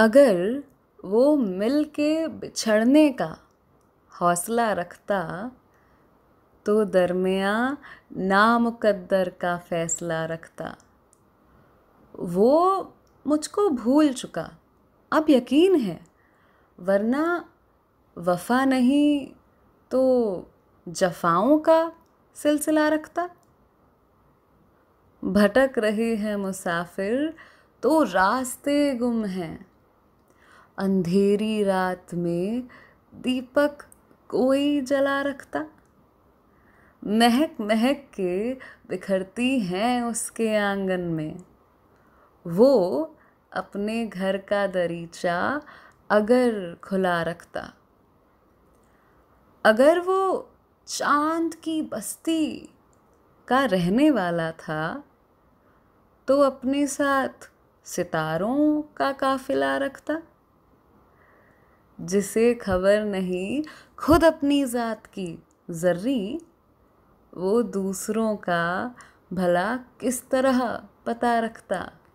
अगर वो मिल के बिछड़ने का हौसला रखता तो दरमिया नामुकद्दर का फैसला रखता वो मुझको भूल चुका अब यकीन है वरना वफा नहीं तो जफाओं का सिलसिला रखता भटक रहे हैं मुसाफिर तो रास्ते गुम हैं अंधेरी रात में दीपक कोई जला रखता महक महक के बिखरती हैं उसके आंगन में वो अपने घर का दरीचा अगर खुला रखता अगर वो चांद की बस्ती का रहने वाला था तो अपने साथ सितारों का काफिला रखता जिसे खबर नहीं खुद अपनी ज़ात की जर्री वो दूसरों का भला किस तरह पता रखता